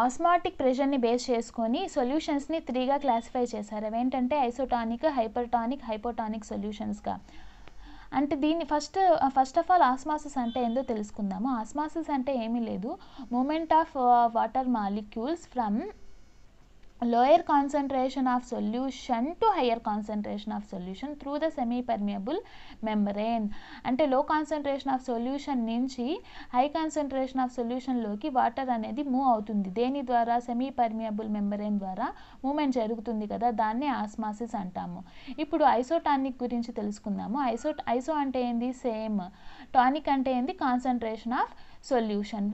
osmotic ప్రెషర్ని base చేసుకొని సొల్యూషన్స్ని త్రీగా classify చేశారు అవేంటంటే ఐసోటానిక్ హైపర్టానిక్ హైపోటానిక్ సొల్యూషన్స్గా అంటే దీన్ని first first of all osmosis అంటే ఏందో తెలుసుకుందాము ఆస్మాసిస్ అంటే ఏమీ లేదు movement of water molecules from lower concentration of solution to higher concentration of solution through the semi permeable membrane అంటే లో కాన్సన్ట్రేషన్ ఆఫ్ సొల్యూషన్ నుంచి హై కాన్సన్ట్రేషన్ ఆఫ్ సొల్యూషన్లోకి water అనేది మూవ్ అవుతుంది దేని ద్వారా సెమీ పర్మియబుల్ మెంబరేన్ ద్వారా movement జరుగుతుంది కదా దాన్నే ఆస్మాసిస్ అంటాము ఇప్పుడు ఐసోటానిక్ గురించి తెలుసుకుందాము ఐసో ఐసో అంటే ఏంది సేమ్ టానిక్ అంటే ఏంది కాన్సన్ట్రేషన్ ఆఫ్ సొల్యూషన్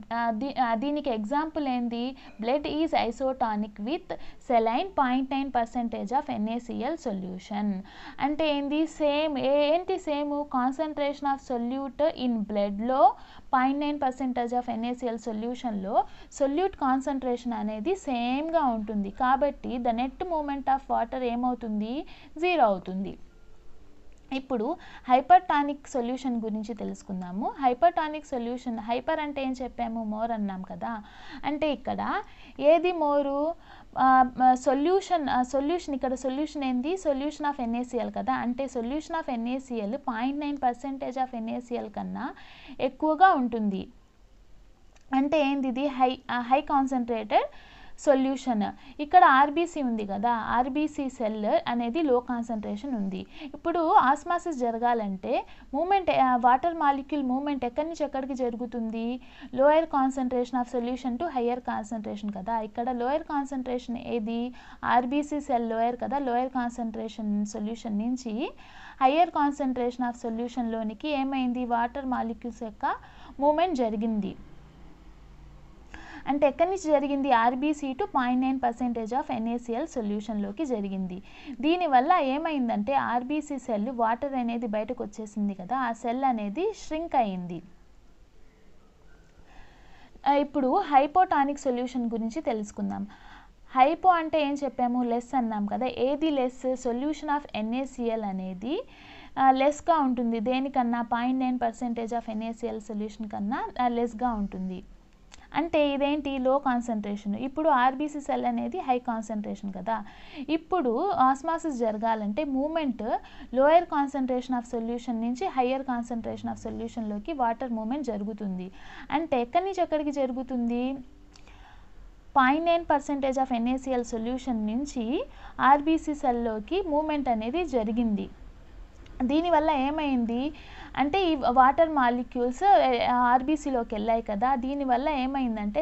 దీనికి ఎగ్జాంపుల్ ఏంది blood is isotonic with saline point nine percentage of NaCl solution అంటే ఏంది సేమ్ ఏంటి same concentration of solute in బ్లడ్లో point nine percentage of NaCl సొల్యూషన్లో సొల్యూట్ కాన్సన్ట్రేషన్ అనేది సేమ్గా ఉంటుంది కాబట్టి the net movement of water ఏమవుతుంది జీరో అవుతుంది ఇప్పుడు హైపర్టానిక్ సొల్యూషన్ గురించి తెలుసుకుందాము హైపర్టానిక్ సొల్యూషన్ హైపర్ అంటే ఏం చెప్పాము మోర్ అన్నాం కదా అంటే ఇక్కడ ఏది మోరు సొల్యూషన్ సొల్యూషన్ ఇక్కడ సొల్యూషన్ ఏంది సొల్యూషన్ ఆఫ్ ఎన్ఏసిఎల్ కదా అంటే solution of NaCl point nine percentage of NaCl కన్నా ఎక్కువగా ఉంటుంది అంటే ఏంది ఇది హై హై కాన్సన్ట్రేటెడ్ సొల్యూషన్ ఇక్కడ ఆర్బీసీ ఉంది కదా ఆర్బీసీ సెల్ అనేది లో కాన్సన్ట్రేషన్ ఉంది ఇప్పుడు ఆస్మాసిస్ జరగాలంటే మూమెంట్ వాటర్ మాలిక్యూల్ మూమెంట్ ఎక్కడి నుంచి ఎక్కడికి జరుగుతుంది lower concentration of solution to higher concentration కదా ఇక్కడ లోయర్ కాన్సన్ట్రేషన్ ఏది ఆర్బీసీ సెల్ లోయర్ కదా లోయర్ కాన్సన్ట్రేషన్ సొల్యూషన్ నుంచి హయ్యర్ కాన్సన్ట్రేషన్ ఆఫ్ సొల్యూషన్లోనికి ఏమైంది వాటర్ మాలిక్యూల్స్ యొక్క మూమెంట్ జరిగింది అంటే ఎక్కడి నుంచి జరిగింది RBC to point nine percentage of NaCl సొల్యూషన్లోకి జరిగింది దీనివల్ల ఏమైందంటే ఆర్బీసీ సెల్ వాటర్ అనేది బయటకు వచ్చేసింది కదా ఆ సెల్ అనేది ష్రింక్ అయింది ఇప్పుడు హైపోటానిక్ సొల్యూషన్ గురించి తెలుసుకుందాం హైపో అంటే ఏం చెప్పాము లెస్ అన్నాం కదా ఏది లెస్ సొల్యూషన్ ఆఫ్ ఎన్ఏసిఎల్ అనేది లెస్గా ఉంటుంది దేనికన్నా point nine percentage of NaCl solution కన్నా లెస్గా ఉంటుంది అంటే ఇదేంటి లో కాన్సన్ట్రేషన్ ఇప్పుడు ఆర్బీసీ సెల్ అనేది హై కాన్సన్ట్రేషన్ కదా ఇప్పుడు ఆస్మాసిస్ జరగాలంటే movement lower concentration of solution నుంచి హయ్యర్ కాన్సన్ట్రేషన్ ఆఫ్ సొల్యూషన్లోకి వాటర్ మూమెంట్ జరుగుతుంది అంటే ఎక్కడి నుంచి ఎక్కడికి జరుగుతుంది point nine percentage of NaCl solution నుంచి ఆర్బీసీ సెల్లోకి మూమెంట్ అనేది జరిగింది దీనివల్ల ఏమైంది అంటే ఈ వాటర్ మాలిక్యూల్స్ ఆర్బీసీలోకి వెళ్ళాయి కదా దీనివల్ల ఏమైందంటే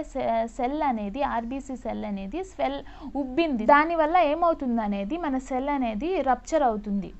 సెల్ అనేది ఆర్బీసీ సెల్ అనేది స్వెల్ ఉబ్బింది దానివల్ల ఏమవుతుంది అనేది మన సెల్ అనేది రప్చర్ అవుతుంది